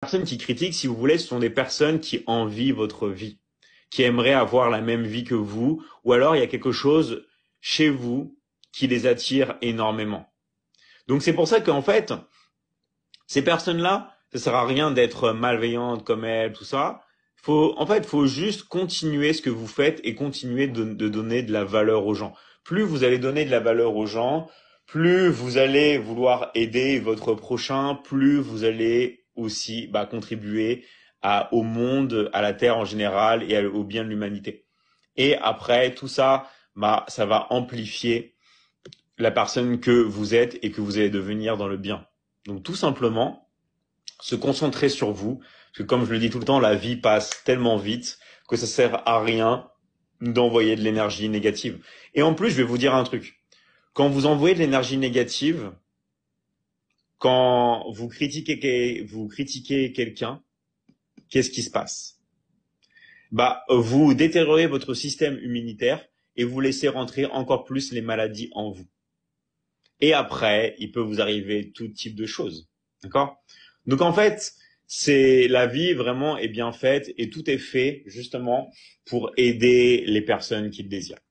personnes qui critiquent, si vous voulez, ce sont des personnes qui envient votre vie, qui aimeraient avoir la même vie que vous, ou alors il y a quelque chose chez vous qui les attire énormément. Donc c'est pour ça qu'en fait, ces personnes-là, ça sert à rien d'être malveillante comme elles, tout ça. Faut, en fait, faut juste continuer ce que vous faites et continuer de donner de la valeur aux gens. Plus vous allez donner de la valeur aux gens, plus vous allez vouloir aider votre prochain, plus vous allez aussi bah, contribuer au monde, à la Terre en général et au bien de l'humanité. Et après, tout ça, bah, ça va amplifier la personne que vous êtes et que vous allez devenir dans le bien. Donc tout simplement, se concentrer sur vous, parce que comme je le dis tout le temps, la vie passe tellement vite que ça sert à rien d'envoyer de l'énergie négative. Et en plus, je vais vous dire un truc. Quand vous envoyez de l'énergie négative, quand vous critiquez, vous critiquez quelqu'un, qu'est-ce qui se passe Bah, vous détériorez votre système immunitaire et vous laissez rentrer encore plus les maladies en vous. Et après, il peut vous arriver tout type de choses. D'accord Donc en fait, c'est la vie vraiment est bien faite et tout est fait justement pour aider les personnes qui le désirent.